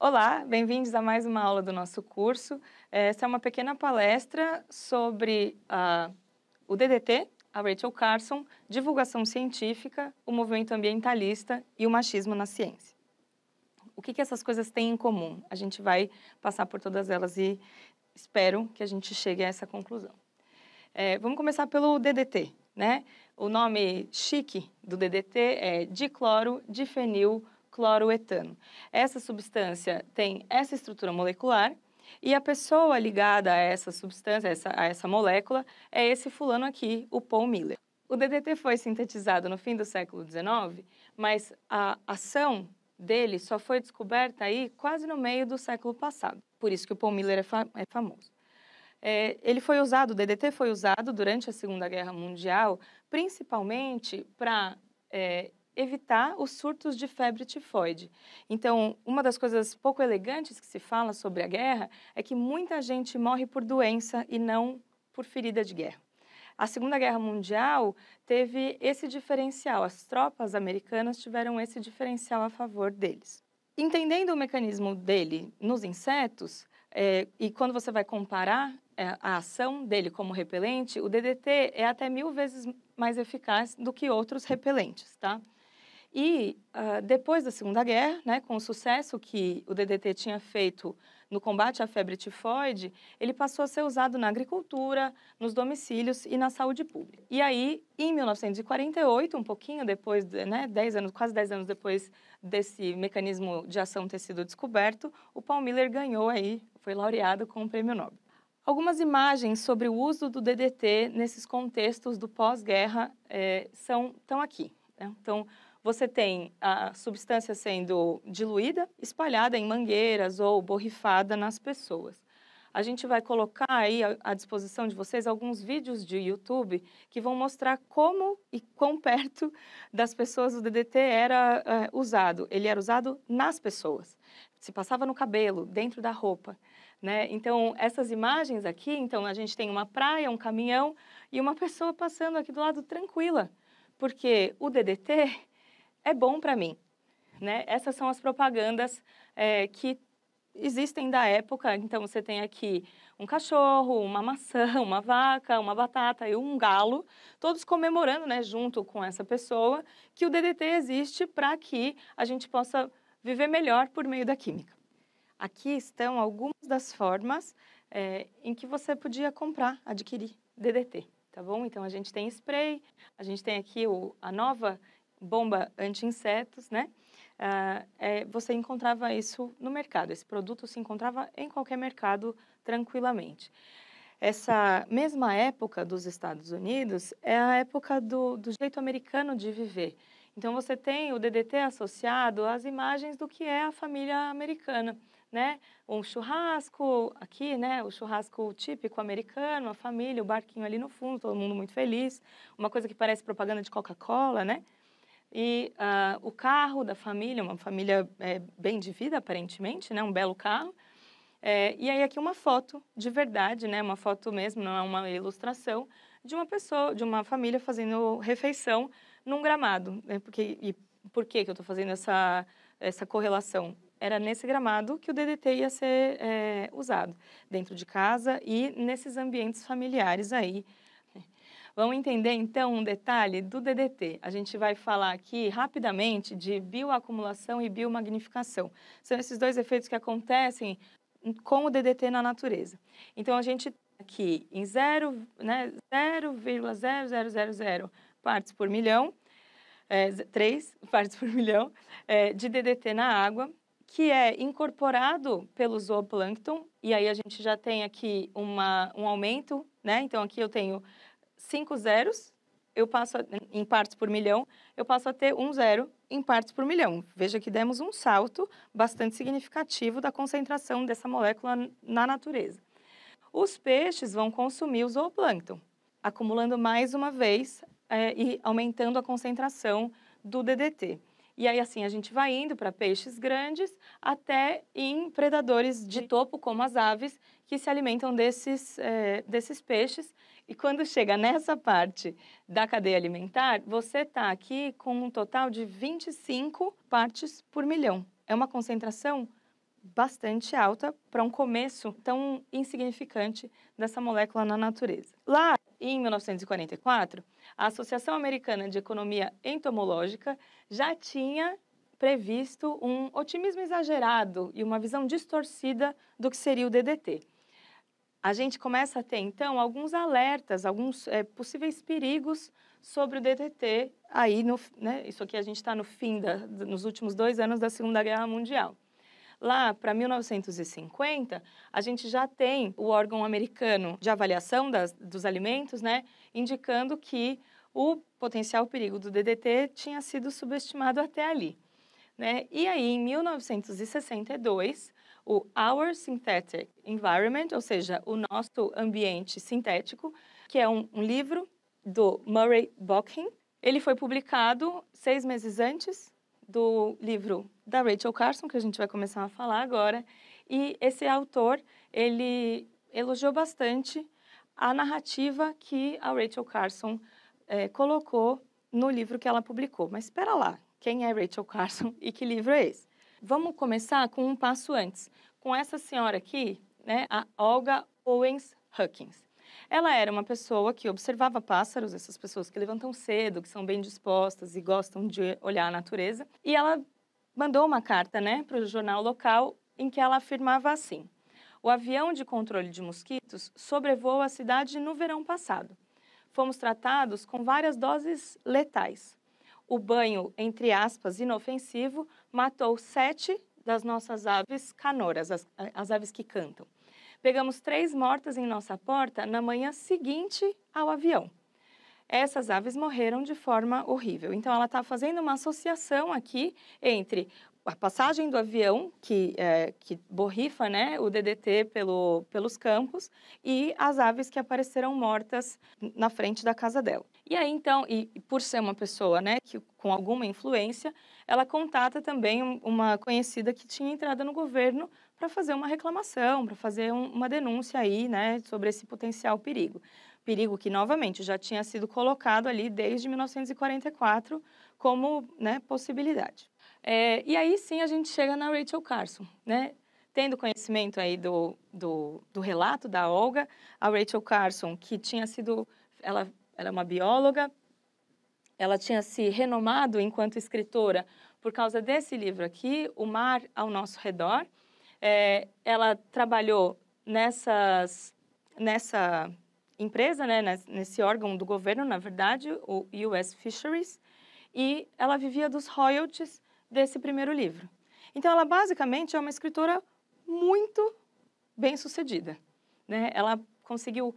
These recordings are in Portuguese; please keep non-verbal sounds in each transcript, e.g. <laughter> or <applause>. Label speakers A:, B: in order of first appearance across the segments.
A: Olá, bem-vindos a mais uma aula do nosso curso. Essa é uma pequena palestra sobre uh, o DDT, a Rachel Carson, divulgação científica, o movimento ambientalista e o machismo na ciência. O que, que essas coisas têm em comum? A gente vai passar por todas elas e espero que a gente chegue a essa conclusão. É, vamos começar pelo DDT, né? O nome chique do DDT é dicloro difenil cloroetano. Essa substância tem essa estrutura molecular e a pessoa ligada a essa substância, a essa, a essa molécula, é esse fulano aqui, o Paul Miller. O DDT foi sintetizado no fim do século XIX, mas a ação dele só foi descoberta aí quase no meio do século passado. Por isso que o Paul Miller é, é famoso. É, ele foi usado, o DDT foi usado durante a Segunda Guerra Mundial, principalmente para é, evitar os surtos de febre tifoide. Então, uma das coisas pouco elegantes que se fala sobre a guerra é que muita gente morre por doença e não por ferida de guerra. A Segunda Guerra Mundial teve esse diferencial, as tropas americanas tiveram esse diferencial a favor deles. Entendendo o mecanismo dele nos insetos, é, e quando você vai comparar é, a ação dele como repelente, o DDT é até mil vezes mais eficaz do que outros repelentes, tá? E uh, depois da Segunda Guerra, né, com o sucesso que o DDT tinha feito no combate à febre tifoide, ele passou a ser usado na agricultura, nos domicílios e na saúde pública. E aí, em 1948, um pouquinho depois, né, anos, quase 10 anos depois desse mecanismo de ação ter sido descoberto, o Paul Miller ganhou aí, foi laureado com o Prêmio Nobel. Algumas imagens sobre o uso do DDT nesses contextos do pós-guerra eh, são estão aqui. Né? Então, você tem a substância sendo diluída, espalhada em mangueiras ou borrifada nas pessoas. A gente vai colocar aí à disposição de vocês alguns vídeos de YouTube que vão mostrar como e quão <laughs> perto das pessoas o DDT era eh, usado. Ele era usado nas pessoas. Se passava no cabelo, dentro da roupa. Né? Então, essas imagens aqui, então a gente tem uma praia, um caminhão e uma <laughs> pessoa passando aqui do lado tranquila, porque o DDT é bom para mim. Né? Essas são as propagandas é, que existem da época. Então, você tem aqui um cachorro, uma maçã, <laughs> uma vaca, uma batata e um galo, todos comemorando, né, junto com essa pessoa, que o DDT existe para que a gente possa viver melhor por meio da química. Aqui estão algumas das formas é, em que você podia comprar, adquirir DDT, tá bom? Então, a gente tem spray, a gente tem aqui o, a nova bomba anti-insetos, né? Ah, é, você encontrava isso no mercado. Esse produto se encontrava em qualquer mercado tranquilamente. Essa mesma época dos Estados Unidos é a época do, do jeito americano de viver. Então você tem o DDT associado às imagens do que é a família americana, né? Um churrasco aqui, né? O churrasco típico americano, a família, o barquinho ali no fundo, todo mundo muito feliz. Uma coisa que parece propaganda de Coca-Cola, né? E uh, o carro da família, uma família é, bem de vida aparentemente, né? Um belo carro. É, e aí aqui uma foto de verdade, né? Uma foto mesmo, não é uma ilustração de uma pessoa, de uma família fazendo refeição num gramado. Né? Porque, e por que que eu estou fazendo essa essa correlação? Era nesse gramado que o DDT ia ser é, usado dentro de casa e nesses ambientes familiares aí Vamos entender então um detalhe do DDT. A gente vai falar aqui rapidamente de bioacumulação e biomagnificação. São esses dois efeitos que acontecem com o DDT na natureza. Então a gente aqui em 0,0000 né, partes por milhão, é, 3 <laughs> partes por milhão é, de DDT na água, que é incorporado pelo zooplâncton, e aí a gente já tem aqui uma, um aumento, né? Então aqui eu tenho cinco zeros, eu passo a, em partes por milhão, eu passo a ter um zero em partes por milhão. Veja que demos um salto bastante significativo da concentração dessa molécula na natureza. Os peixes vão consumir o zooplâncton, acumulando mais uma vez é, e aumentando a concentração do DDT. E aí, assim, a gente vai indo para peixes grandes até em predadores de topo, como as aves, que se alimentam desses, é, desses peixes e quando chega nessa parte da cadeia alimentar, você está aqui com um total de 25 partes por milhão. É uma concentração bastante alta para um começo tão insignificante dessa molécula na natureza. Lá, em 1944, a Associação Americana de Economia Entomológica já tinha previsto um otimismo exagerado e uma visão distorcida do que seria o DDT a gente começa a ter, então, alguns alertas, alguns é, possíveis perigos sobre o DDT. Aí, no, né, isso aqui a gente está no fim, da, nos últimos dois anos da Segunda Guerra Mundial. Lá para 1950, a gente já tem o órgão americano de avaliação das, dos alimentos, né, indicando que o potencial perigo do DDT tinha sido subestimado até ali. Né? E aí, em 1962, o Our Synthetic Environment, ou seja, o nosso ambiente sintético, que é um, um livro do Murray Bookchin. Ele foi publicado seis meses antes do livro da Rachel Carson, que a gente vai começar a falar agora. E esse autor, ele elogiou bastante a narrativa que a Rachel Carson é, colocou no livro que ela publicou. Mas espera lá, quem é Rachel Carson <laughs> e que livro é esse? Vamos começar com um passo antes, com essa senhora aqui, né, a Olga Owens Huckins. Ela era uma pessoa que observava pássaros, essas pessoas que levantam cedo, que são bem dispostas e gostam de olhar a natureza. E ela mandou uma carta né, para o jornal local em que ela afirmava assim: O avião de controle de mosquitos sobrevoou a cidade no verão passado. Fomos tratados com várias doses letais. O banho, entre aspas, inofensivo, matou sete das nossas aves canoras, as, as aves que cantam. Pegamos três mortas em nossa porta na manhã seguinte ao avião. Essas aves morreram de forma horrível. Então, ela está fazendo uma associação aqui entre a passagem do avião, que, é, que borrifa né, o DDT pelo, pelos campos, e as aves que apareceram mortas na frente da casa dela. E aí, então, e por ser uma pessoa, né, que com alguma influência, ela contata também uma conhecida que tinha entrada no governo para fazer uma reclamação, para fazer um, uma denúncia aí, né, sobre esse potencial perigo. Perigo que, novamente, já tinha sido colocado ali desde 1944 como, né, possibilidade. É, e aí, sim, a gente chega na Rachel Carson, né, tendo conhecimento aí do, do, do relato da Olga, a Rachel Carson, que tinha sido ela ela é uma bióloga. Ela tinha se renomado enquanto escritora por causa desse livro aqui, O Mar ao Nosso Redor. É, ela trabalhou nessas, nessa empresa, né, nesse órgão do governo, na verdade, o US Fisheries, e ela vivia dos royalties desse primeiro livro. Então, ela basicamente é uma escritora muito bem sucedida. Né? Ela conseguiu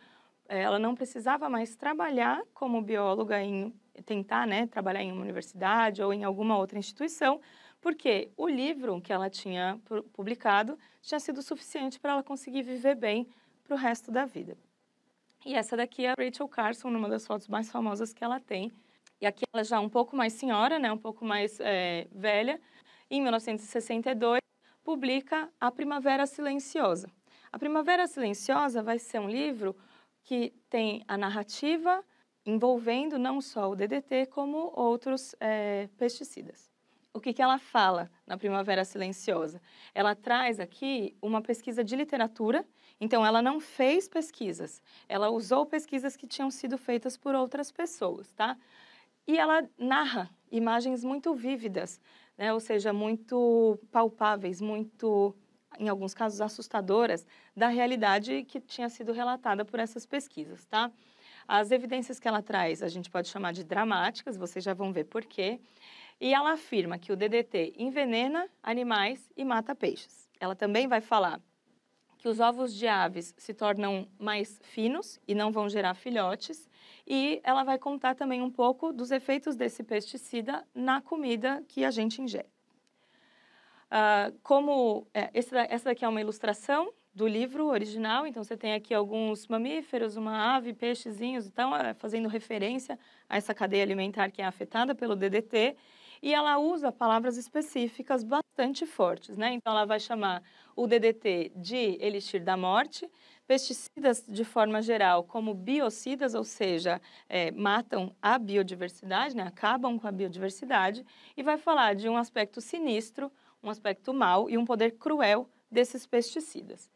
A: ela não precisava mais trabalhar como bióloga em tentar, né, trabalhar em uma universidade ou em alguma outra instituição, porque o livro que ela tinha publicado tinha sido suficiente para ela conseguir viver bem para o resto da vida. E essa daqui é a Rachel Carson, numa das fotos mais famosas que ela tem. E aqui ela é já é um pouco mais senhora, né, um pouco mais é, velha. Em 1962, publica A Primavera Silenciosa. A Primavera Silenciosa vai ser um livro que tem a narrativa envolvendo não só o DDT, como outros é, pesticidas. O que, que ela fala na Primavera Silenciosa? Ela traz aqui uma pesquisa de literatura, então ela não fez pesquisas, ela usou pesquisas que tinham sido feitas por outras pessoas, tá? E ela narra imagens muito vívidas, né? ou seja, muito palpáveis, muito em alguns casos assustadoras, da realidade que tinha sido relatada por essas pesquisas, tá? As evidências que ela traz, a gente pode chamar de dramáticas, vocês já vão ver por quê. E ela afirma que o DDT envenena animais e mata peixes. Ela também vai falar que os ovos de aves se tornam mais finos e não vão gerar filhotes. E ela vai contar também um pouco dos efeitos desse pesticida na comida que a gente ingere. Uh, como é, essa, essa daqui é uma ilustração do livro original, então você tem aqui alguns mamíferos, uma ave, peixezinhos, então ah, fazendo referência a essa cadeia alimentar que é afetada pelo DDT, e ela usa palavras específicas bastante fortes, né? Então ela vai chamar o DDT de elixir da morte, pesticidas de forma geral como biocidas, ou seja, é, matam a biodiversidade, né? acabam com a biodiversidade, e vai falar de um aspecto sinistro um aspecto mau e um poder cruel desses pesticidas.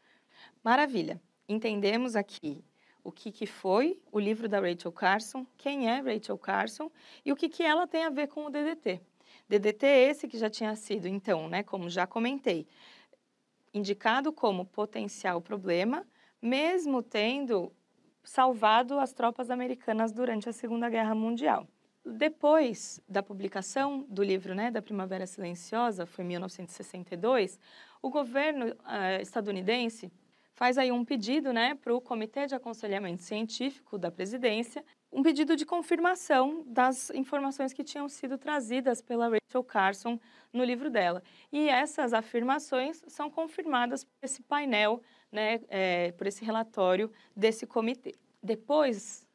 A: Maravilha! Entendemos aqui o que, que foi o livro da Rachel Carson, quem é Rachel Carson e o que, que ela tem a ver com o DDT. DDT é esse que já tinha sido, então, né, como já comentei, indicado como potencial problema, mesmo tendo salvado as tropas americanas durante a Segunda Guerra Mundial depois da publicação do livro né, da Primavera Silenciosa, foi em 1962, o governo uh, estadunidense faz aí um pedido né, para o Comitê de Aconselhamento Científico da Presidência, um pedido de confirmação das informações que tinham sido trazidas pela Rachel Carson no livro dela. E essas afirmações são confirmadas por esse painel, né, é, por esse relatório desse comitê. Depois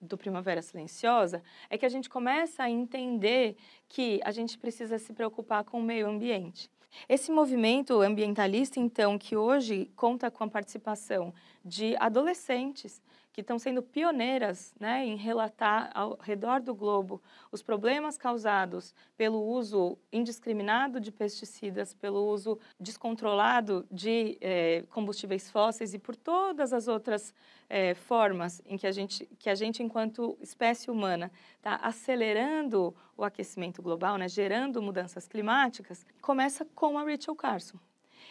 A: do Primavera Silenciosa é que a gente começa a entender que a gente precisa se preocupar com o meio ambiente. Esse movimento ambientalista, então, que hoje conta com a participação de adolescentes, que estão sendo pioneiras né, em relatar ao redor do globo os problemas causados pelo uso indiscriminado de pesticidas, pelo uso descontrolado de eh, combustíveis fósseis e por todas as outras eh, formas em que a gente, que a gente enquanto espécie humana, está acelerando o aquecimento global, né, gerando mudanças climáticas, começa com a Rachel Carson.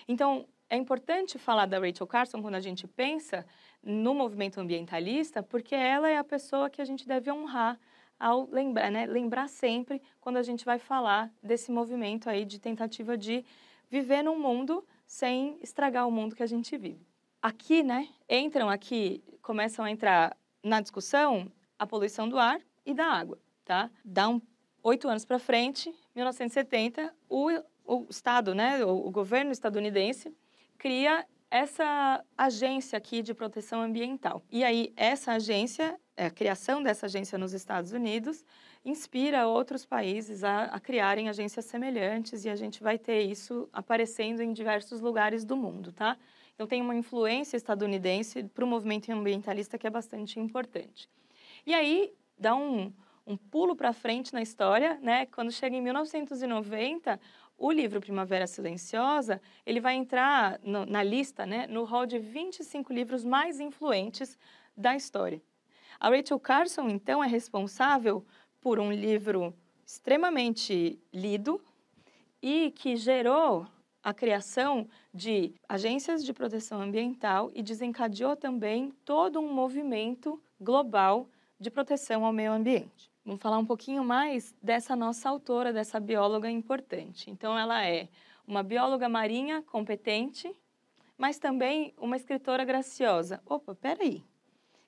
A: Então, é importante falar da Rachel Carson quando a gente pensa no movimento ambientalista, porque ela é a pessoa que a gente deve honrar ao lembrar, né? lembrar sempre quando a gente vai falar desse movimento aí de tentativa de viver num mundo sem estragar o mundo que a gente vive. Aqui, né, entram aqui, começam a entrar na discussão a poluição do ar e da água, tá? Dá um oito anos para frente, 1970, o, o Estado, né, o, o governo estadunidense cria essa agência aqui de proteção ambiental. E aí, essa agência, é, a criação dessa agência nos Estados Unidos, inspira outros países a, a criarem agências semelhantes e a gente vai ter isso aparecendo em diversos lugares do mundo, tá? Então, tem uma influência estadunidense para o movimento ambientalista que é bastante importante. E aí, dá um, um pulo para frente na história, né? Quando chega em 1990, o livro Primavera Silenciosa, ele vai entrar no, na lista, né, no hall de 25 livros mais influentes da história. A Rachel Carson, então, é responsável por um livro extremamente lido e que gerou a criação de agências de proteção ambiental e desencadeou também todo um movimento global de proteção ao meio ambiente. Vamos falar um pouquinho mais dessa nossa autora, dessa bióloga importante. Então, ela é uma bióloga marinha competente, mas também uma escritora graciosa. Opa, peraí.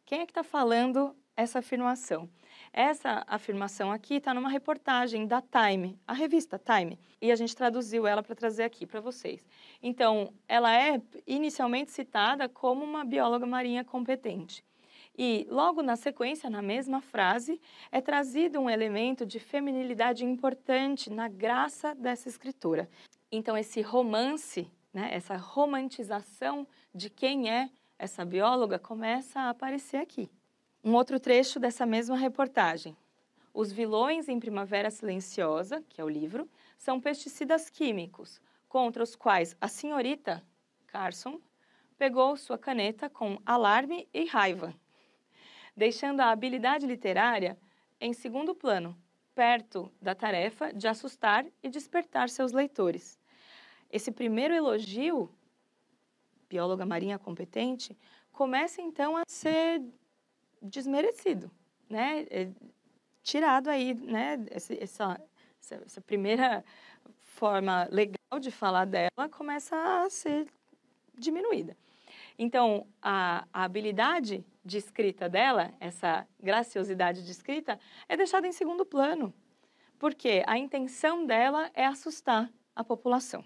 A: Quem é que está falando essa afirmação? Essa afirmação aqui está numa reportagem da Time, a revista Time, e a gente traduziu ela para trazer aqui para vocês. Então, ela é inicialmente citada como uma bióloga marinha competente. E, logo na sequência, na mesma frase, é trazido um elemento de feminilidade importante na graça dessa escritura. Então, esse romance, né, essa romantização de quem é essa bióloga começa a aparecer aqui. Um outro trecho dessa mesma reportagem. Os vilões em Primavera Silenciosa, que é o livro, são pesticidas químicos, contra os quais a senhorita Carson pegou sua caneta com alarme e raiva deixando a habilidade literária em segundo plano, perto da tarefa de assustar e despertar seus leitores. Esse primeiro elogio, bióloga marinha competente, começa então a ser desmerecido, né? É tirado aí, né? Essa, essa, essa primeira forma legal de falar dela começa a ser diminuída. Então, a, a habilidade de escrita dela, essa graciosidade de escrita, é deixada em segundo plano, porque a intenção dela é assustar a população.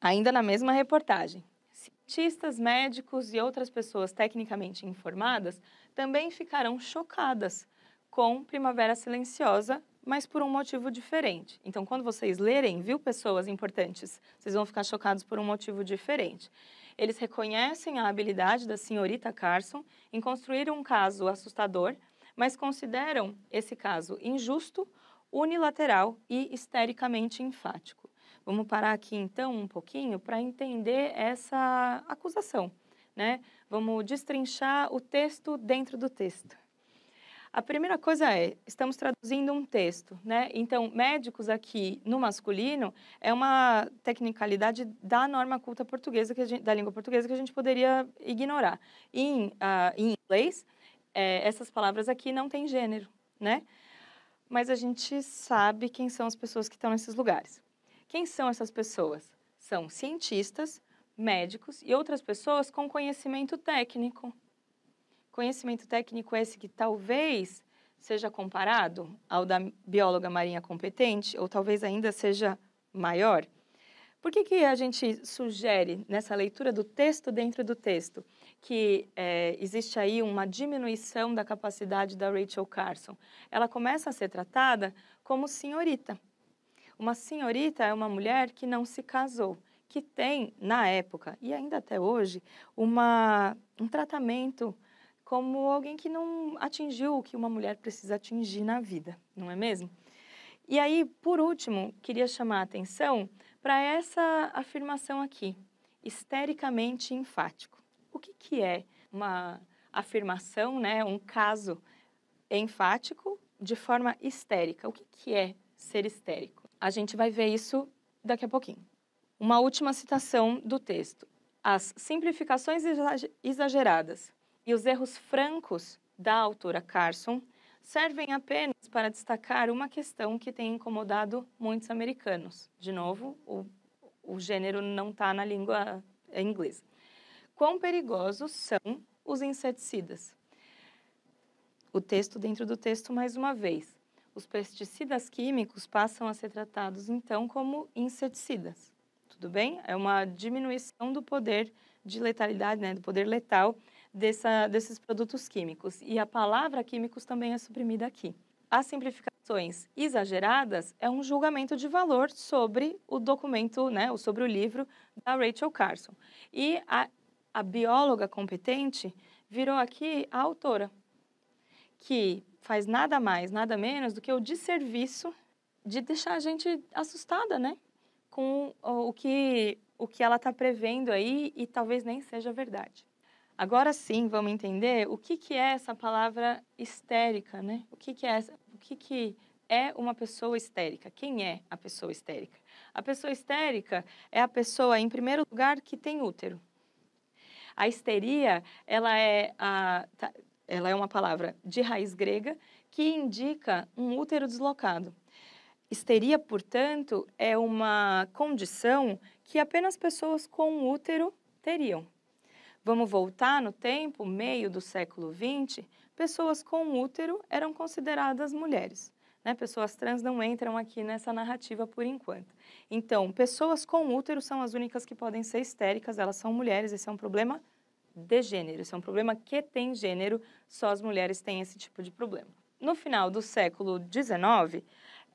A: Ainda na mesma reportagem, cientistas, médicos e outras pessoas tecnicamente informadas também ficarão chocadas com Primavera Silenciosa, mas por um motivo diferente. Então, quando vocês lerem, viu, pessoas importantes, vocês vão ficar chocados por um motivo diferente. Eles reconhecem a habilidade da senhorita Carson em construir um caso assustador, mas consideram esse caso injusto, unilateral e histericamente enfático. Vamos parar aqui então um pouquinho para entender essa acusação, né? Vamos destrinchar o texto dentro do texto. A primeira coisa é, estamos traduzindo um texto, né? Então, médicos aqui no masculino é uma tecnicalidade da norma culta portuguesa, gente, da língua portuguesa, que a gente poderia ignorar. Em, uh, inglês, é, essas palavras aqui não têm gênero, né? Mas a gente sabe quem são as pessoas que estão nesses lugares. Quem são essas pessoas? São cientistas, médicos e outras pessoas com conhecimento técnico, conhecimento técnico esse que talvez seja comparado ao da bióloga marinha competente, ou talvez ainda seja maior. Por que, que a gente sugere, nessa leitura do texto dentro do texto, que é, existe aí uma diminuição da capacidade da Rachel Carson? Ela começa a ser tratada como senhorita. Uma senhorita é uma mulher que não se casou, que tem, na época e ainda até hoje, uma, um tratamento como alguém que não atingiu o que uma mulher precisa atingir na vida, não é mesmo? E aí, por último, queria chamar a atenção para essa afirmação aqui, histericamente enfático. O que, que é uma afirmação, né, um caso enfático de forma histérica? O que, que é ser histérico? A gente vai ver isso daqui a pouquinho. Uma última citação do texto. As simplificações exageradas e os erros francos da autora Carson servem apenas para destacar uma questão que tem incomodado muitos americanos. De novo, o, o gênero não está na língua é inglesa. Quão perigosos são os inseticidas? O texto dentro do texto, mais uma vez. Os pesticidas químicos passam a ser tratados, então, como inseticidas. Tudo bem? É uma diminuição do poder de letalidade, né, do poder letal dessa, desses produtos químicos. E a palavra químicos também é suprimida aqui. As simplificações exageradas é um julgamento de valor sobre o documento, né, ou sobre o livro da Rachel Carson. E a, a bióloga competente virou aqui a autora, que faz nada mais, nada menos do que o desserviço de deixar a gente assustada, né? Com o que, o que ela está prevendo aí e talvez nem seja verdade. Agora sim, vamos entender o que, que é essa palavra histérica, né? O que, que é essa, o que, que é uma pessoa histérica? Quem é a pessoa histérica? A pessoa histérica é a pessoa, em primeiro lugar, que tem útero. A histeria, ela é, a, tá, ela é uma palavra de raiz grega que indica um útero deslocado. Histeria, portanto, é uma condição que apenas pessoas com útero teriam. Vamos voltar no tempo, meio do século XX, pessoas com útero eram consideradas mulheres. Né? Pessoas trans não entram aqui nessa narrativa por enquanto. Então, pessoas com útero são as únicas que podem ser histéricas, elas são mulheres, esse é um problema de gênero, esse é um problema que tem gênero, só as mulheres têm esse tipo de problema. No final do século XIX,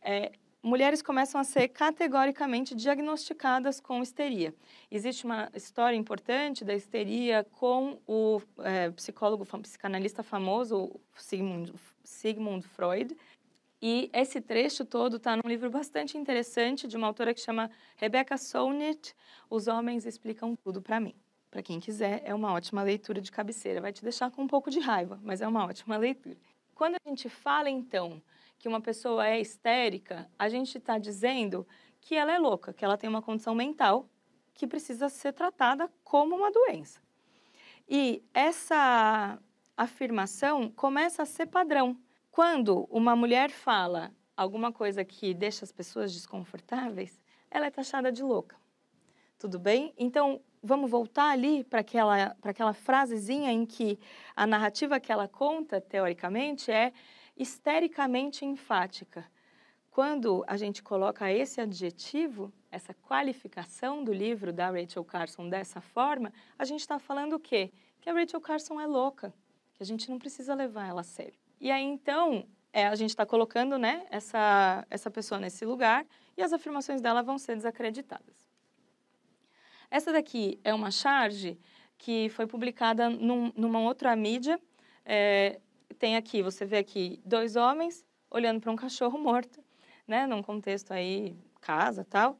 A: é, eh, mulheres começam a ser categoricamente diagnosticadas com histeria. Existe uma história importante da histeria com o é, psicólogo, psicanalista famoso Sigmund, Sigmund Freud. E esse trecho todo está num livro bastante interessante de uma autora que chama Rebecca Solnit, Os Homens Explicam Tudo para Mim. Para quem quiser, é uma ótima leitura de cabeceira. Vai te deixar com um pouco de raiva, mas é uma ótima leitura. Quando a gente fala, então, que uma pessoa é histérica, a gente está dizendo que ela é louca, que ela tem uma condição mental que precisa ser tratada como uma doença. E essa afirmação começa a ser padrão. Quando uma mulher fala alguma coisa que deixa as pessoas desconfortáveis, ela é taxada de louca. Tudo bem? Então, vamos voltar ali para aquela, aquela frasezinha em que a narrativa que ela conta, teoricamente, é histericamente enfática. Quando a gente coloca esse adjetivo, essa qualificação do livro da Rachel Carson dessa forma, a gente está falando o quê? Que a Rachel Carson é louca, que a gente não precisa levar ela a sério. E aí então é, a gente está colocando né, essa, essa pessoa nesse lugar e as afirmações dela vão ser desacreditadas. Essa daqui é uma charge que foi publicada num, numa outra mídia, é, tem aqui, você vê aqui dois homens olhando para um cachorro morto, né, num contexto aí casa, tal.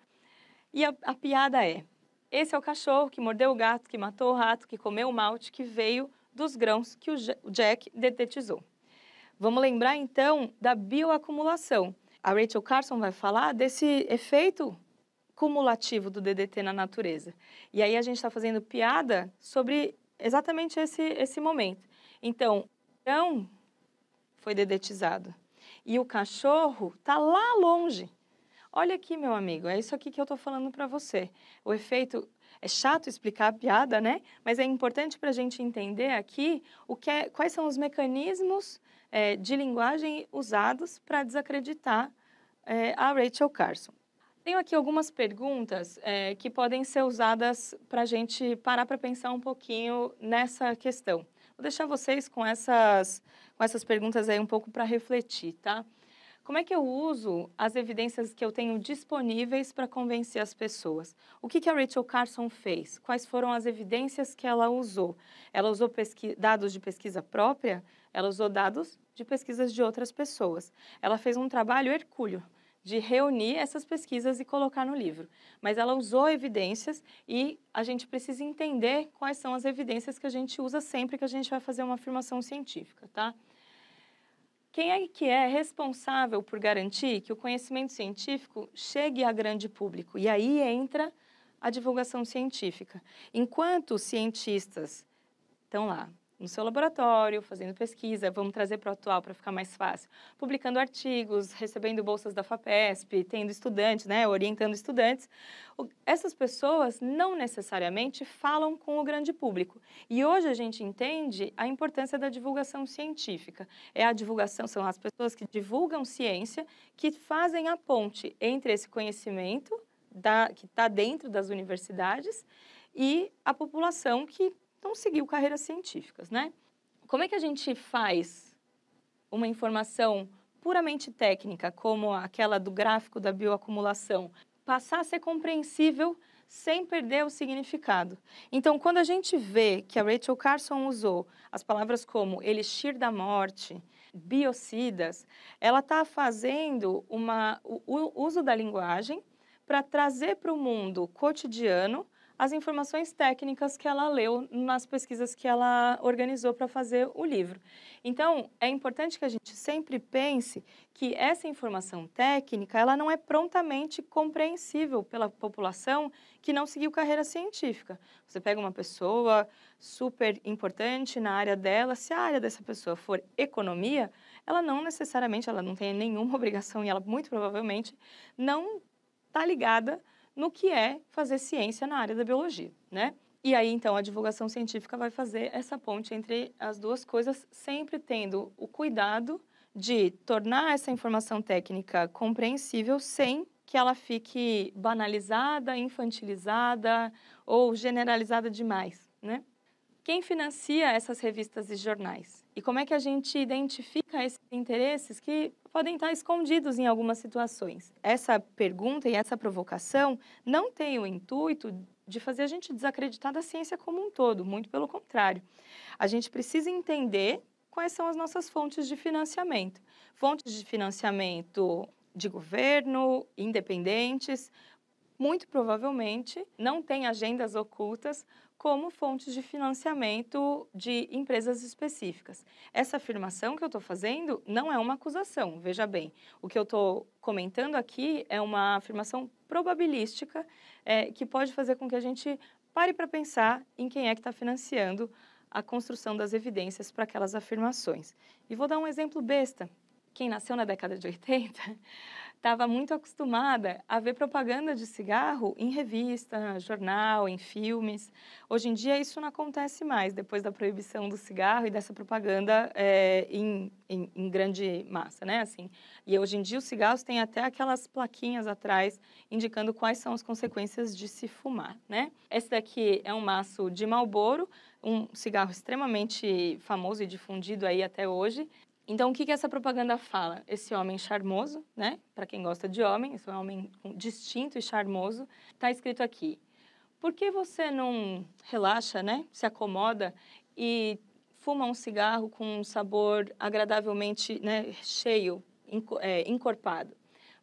A: E a, a piada é: esse é o cachorro que mordeu o gato, que matou o rato, que comeu o malte, que veio dos grãos que o Jack detetizou. Vamos lembrar então da bioacumulação. A Rachel Carson vai falar desse efeito cumulativo do DDT na natureza. E aí a gente está fazendo piada sobre exatamente esse, esse momento. Então, cão foi dedetizado. E o cachorro está lá longe. Olha aqui, meu amigo, é isso aqui que eu estou falando para você. O efeito. É chato explicar a piada, né? Mas é importante para a gente entender aqui o que é, quais são os mecanismos é, de linguagem usados para desacreditar é, a Rachel Carson. Tenho aqui algumas perguntas é, que podem ser usadas para a gente parar para pensar um pouquinho nessa questão. Vou deixar vocês com essas, com essas perguntas aí um pouco para refletir, tá? Como é que eu uso as evidências que eu tenho disponíveis para convencer as pessoas? O que, que a Rachel Carson fez? Quais foram as evidências que ela usou? Ela usou dados de pesquisa própria? Ela usou dados de pesquisas de outras pessoas. Ela fez um trabalho hercúleo de reunir essas pesquisas e colocar no livro. Mas ela usou evidências e a gente precisa entender quais são as evidências que a gente usa sempre que a gente vai fazer uma afirmação científica, tá? Quem é que é responsável por garantir que o conhecimento científico chegue a grande público? E aí entra a divulgação científica. Enquanto os cientistas estão lá no seu laboratório, fazendo pesquisa, vamos trazer para o atual para ficar mais fácil, publicando artigos, recebendo bolsas da FAPESP, tendo estudantes, né, orientando estudantes. essas pessoas não necessariamente falam com o grande público. E hoje a gente entende a importância da divulgação científica. É a divulgação, são as pessoas que divulgam ciência que fazem a ponte entre esse conhecimento da, que está dentro das universidades e a população que então, seguiu carreiras científicas, né? Como é que a gente faz uma informação puramente técnica, como aquela do gráfico da bioacumulação, passar a ser compreensível sem perder o significado. Então, quando a gente vê que a Rachel Carson usou as palavras como elixir da morte, biocidas, ela está fazendo uma, o, o uso da linguagem para trazer para o mundo cotidiano as informações técnicas que ela leu nas pesquisas que ela organizou para fazer o livro. Então, é importante que a gente sempre pense que essa informação técnica, ela não é prontamente compreensível pela população que não seguiu carreira científica. Você pega uma pessoa super importante na área dela, se a área dessa pessoa for economia, ela não necessariamente, ela não tem nenhuma <laughs> obrigação e ela muito provavelmente não está ligada no que é fazer ciência na área da biologia, né? E aí, então, a divulgação científica vai fazer essa ponte entre as duas coisas, sempre tendo o cuidado de tornar essa informação técnica compreensível sem que ela fique banalizada, infantilizada ou generalizada demais, né? Quem financia essas revistas e jornais? E como é que a gente identifica esses interesses que podem estar escondidos em algumas situações. Essa pergunta e essa provocação não tem o intuito de fazer a gente desacreditar da ciência como um todo, muito pelo contrário. A gente precisa entender quais são as nossas fontes de financiamento. Fontes de financiamento de governo, independentes, muito provavelmente não têm agendas ocultas como fontes de financiamento de empresas específicas. Essa afirmação que eu estou fazendo não é uma acusação, veja bem. O que eu estou comentando aqui é uma afirmação probabilística é, que pode fazer com que a gente pare para pensar em quem é que está financiando a construção das evidências para aquelas afirmações. E vou dar um exemplo besta. Quem nasceu na década de 80 estava muito acostumada a ver propaganda de cigarro em revista, jornal, em filmes. Hoje em dia isso não acontece mais, depois da proibição do cigarro e dessa propaganda é, em, em, em, grande massa, né? Assim, e hoje em dia os cigarros têm até aquelas plaquinhas atrás indicando quais são as consequências de se fumar, né? Esse daqui é um maço de Marlboro, um cigarro extremamente famoso e difundido aí até hoje. Então, o que, que essa propaganda fala? Esse homem charmoso, né? Para quem gosta de homem, esse é um homem distinto e charmoso, está escrito aqui. Por que você não relaxa, né? Se acomoda e fuma um cigarro com um sabor agradavelmente né, cheio, é, encorpado?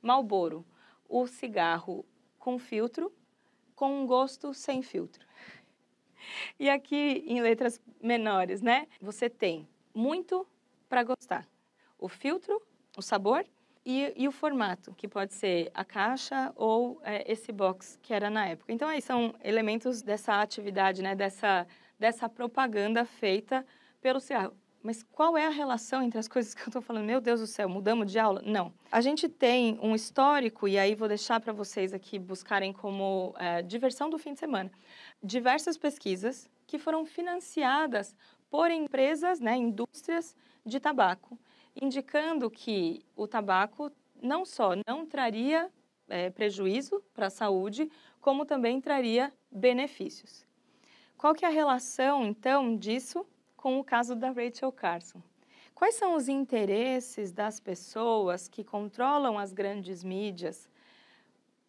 A: Malboro, o cigarro com filtro, com um gosto sem filtro. <laughs> E aqui em letras menores, né? Você tem muito para gostar. O filtro, o sabor e, e, o formato, que pode ser a caixa ou é, esse box que era na época. Então, aí são elementos dessa atividade, né, dessa, dessa propaganda feita pelo cigarro. Mas qual é a relação entre as coisas que eu estou falando? Meu Deus do céu, mudamos de aula? Não. A gente tem um histórico, e aí vou deixar para vocês aqui buscarem como é, diversão do fim de semana. Diversas pesquisas que foram financiadas por empresas, né, indústrias de tabaco, indicando que o tabaco não só não traria é, prejuízo para a saúde, como também traria benefícios. Qual que é a relação, então, disso com o caso da Rachel Carson? Quais são os interesses das pessoas que controlam as grandes mídias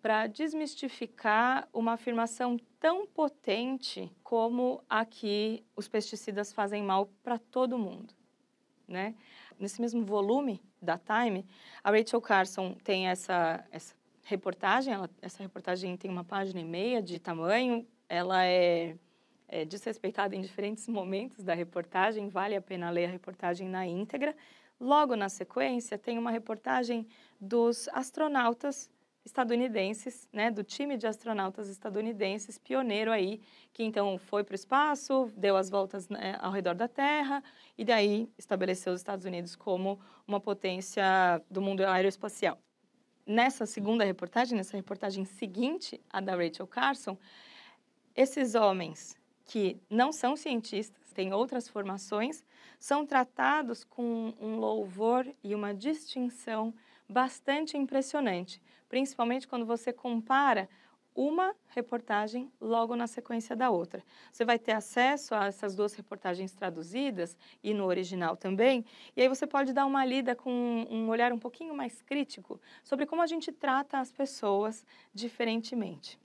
A: para desmistificar uma afirmação tão potente como a que os pesticidas fazem mal para todo mundo? né? Nesse mesmo volume da Time, a Rachel Carson tem essa, essa reportagem, ela, essa reportagem tem uma página e meia de tamanho, ela é, é desrespeitada em diferentes momentos da reportagem, vale a pena ler a reportagem na íntegra. Logo na sequência, tem uma reportagem dos astronautas estadunidenses, né, do time de astronautas estadunidenses, pioneiro aí, que então foi para o espaço, deu as voltas né, ao redor da Terra e daí estabeleceu os Estados Unidos como uma potência do mundo aeroespacial. Nessa segunda reportagem, nessa reportagem seguinte à da Rachel Carson, esses homens que não são cientistas, têm outras formações, são tratados com um louvor e uma distinção bastante impressionante, principalmente quando você compara uma reportagem logo na sequência da outra. Você vai ter acesso a essas duas reportagens traduzidas e no original também, e aí você pode dar uma lida com um olhar um pouquinho mais crítico sobre como a gente trata as pessoas diferentemente.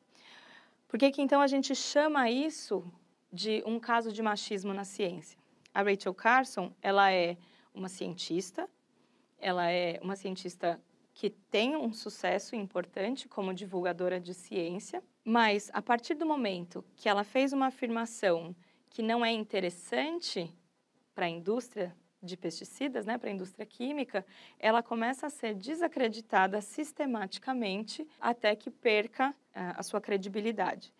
A: Por que, que então a gente chama isso de um caso de machismo na ciência? A Rachel Carson, ela é uma cientista, ela é uma cientista que tem um sucesso importante como divulgadora de ciência, mas a partir do momento que ela fez uma afirmação que não é interessante para a indústria de pesticidas, né, para a indústria química, ela começa a ser desacreditada sistematicamente até que perca a, ah, a sua credibilidade.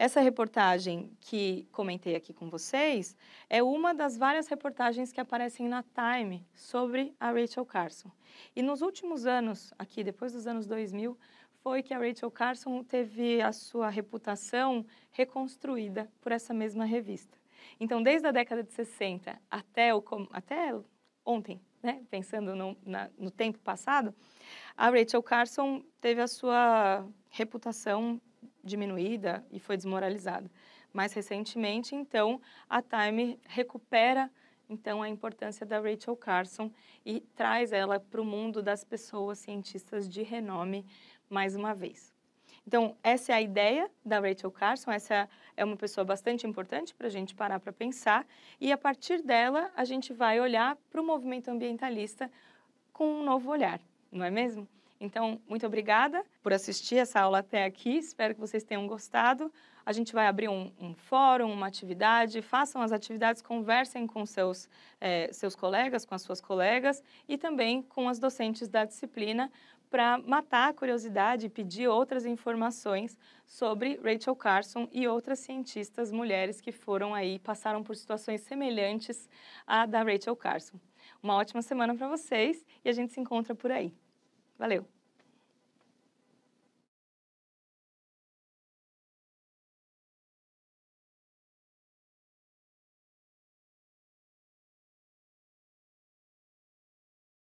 A: Essa reportagem que comentei aqui com vocês é uma das várias reportagens que aparecem na Time sobre a Rachel Carson. E nos últimos anos, aqui depois dos anos 2000, foi que a Rachel Carson teve a sua reputação reconstruída por essa mesma revista. Então, desde a década de 60 até, o, até ontem, né, pensando no, na, no, tempo passado, a Rachel Carson teve a sua reputação diminuída e foi desmoralizada. Mais recentemente, então, a Time recupera então a importância da Rachel Carson e traz ela para o mundo das pessoas cientistas de renome mais uma vez. Então, essa é a ideia da Rachel Carson, essa é uma pessoa bastante importante para a gente parar para pensar, e a partir dela a gente vai olhar para o movimento ambientalista com um novo olhar, não é mesmo? Então, muito obrigada por assistir essa aula até aqui. Espero que vocês tenham gostado. A gente vai abrir um, um fórum, uma atividade. Façam as atividades, conversem com seus, é, seus colegas, com as suas colegas e também com as docentes da disciplina para matar a curiosidade e pedir outras informações sobre Rachel Carson e outras cientistas mulheres que foram aí, passaram por situações semelhantes à da Rachel Carson. Uma ótima semana para vocês e a gente se encontra por aí. Valeu!